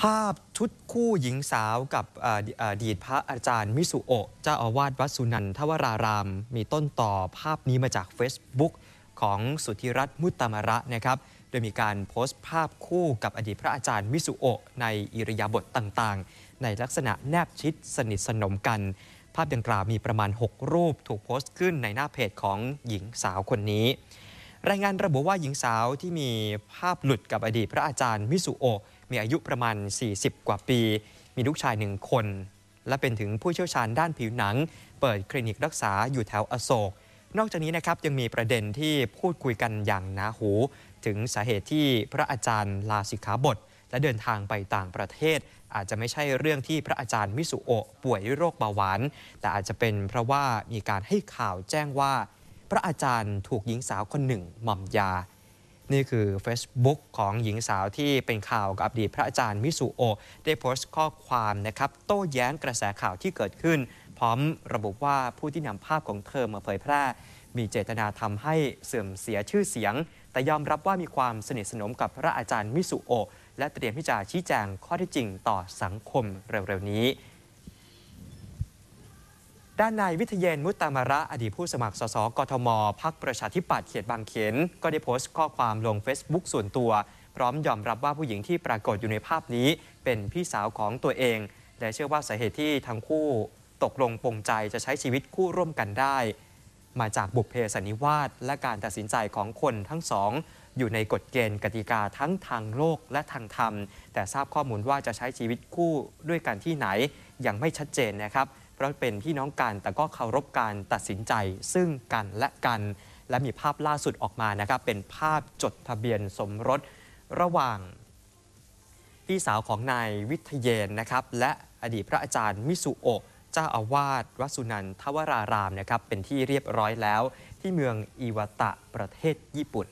ภาพชุดคู่หญิงสาวกับอดีตพระอาจารย์มิสุโอะเจ้าอาวาสวัดสุนันทวราราม มีต้นต่อภาพนี้มาจาก Facebook ของสุธิรัตน์มุตตมระ นะครับ โดยมีการโพสต์ภาพคู่กับอดีตพระอาจารย์มิสุโอะในอิริยาบถต่างๆ ในลักษณะแนบชิดสนิทสนมกัน ภาพดังกล่าวมีประมาณ 6 รูปถูกโพสต์ขึ้นในหน้าเพจของหญิงสาวคนนี้รายงานระบุว่าหญิงสาวที่มีภาพหลุดกับอดีตพระอาจารย์มิสุโอ มีอายุประมาณ 40 กว่าปี มีลูกชายหนึ่งคน และเป็นถึงผู้เชี่ยวชาญด้านผิวหนัง เปิดคลินิกรักษาอยู่แถวอโศก นอกจากนี้นะครับ ยังมีประเด็นที่พูดคุยกันอย่างหนาหู ถึงสาเหตุที่พระอาจารย์ลาสิกขาบท และเดินทางไปต่างประเทศ อาจจะไม่ใช่เรื่องที่พระอาจารย์มิสุโอป่วยด้วยโรคเบาหวานแต่อาจจะเป็นเพราะว่ามีการให้ข่าวแจ้งว่าพระอาจารย์ถูกหญิงสาวคนหนึ่งหม่อมยา นี่คือ Facebook ของหญิงสาวที่เป็นข่าวกับอดีตพระอาจารย์มิสุโอได้โพสต์ข้อความนะครับโต้แย้งกระแสข่าวที่เกิดขึ้นพร้อมระบุว่าผู้ที่นำภาพของเธอมาเผยแพร่ มีเจตนาทำให้เสื่อมเสียชื่อเสียง แต่ยอมรับว่ามีความสนิทสนมกับพระอาจารย์มิสุโอและเตรียมที่จะชี้แจงข้อที่จริงต่อสังคมเร็วๆนี้ด้านนายวิทยเยนมุตตามระอดีตผู้สมัครสสกทมพักประชาธิปัตย์เขตบางเขนก็ได้โพสต์ข้อความลง Facebook ส่วนตัว พร้อมยอมรับว่าผู้หญิงที่ปรากฏอยู่ในภาพนี้เป็นพี่สาวของตัวเอง และเชื่อว่าสาเหตุที่ทั้งคู่ตกลงปงใจจะใช้ชีวิตคู่ร่วมกันได้ มาจากบุพเพสนิวาสและการตัดสินใจของคนทั้งสองอยู่ในกฎเกณฑ์กติกาทั้งทางโลกและทางธรรม แต่ทราบข้อมูลว่าจะใช้ชีวิตคู่ด้วยกันที่ไหนยังไม่ชัดเจนนะครับเพราะเป็นพี่น้องกัน แต่ก็เคารพการตัดสินใจซึ่งกันและกัน และมีภาพล่าสุดออกมานะครับเป็นภาพจดทะเบียนสมรสระหว่าง พี่สาวของนายวิทยเยนนะครับและอดีตพระอาจารย์มิสุโอะเจ้าอาวาส วัสุนันทวรารามนะครับเป็นที่เรียบร้อยแล้ว ที่เมืองอิวาตะประเทศญี่ปุ่น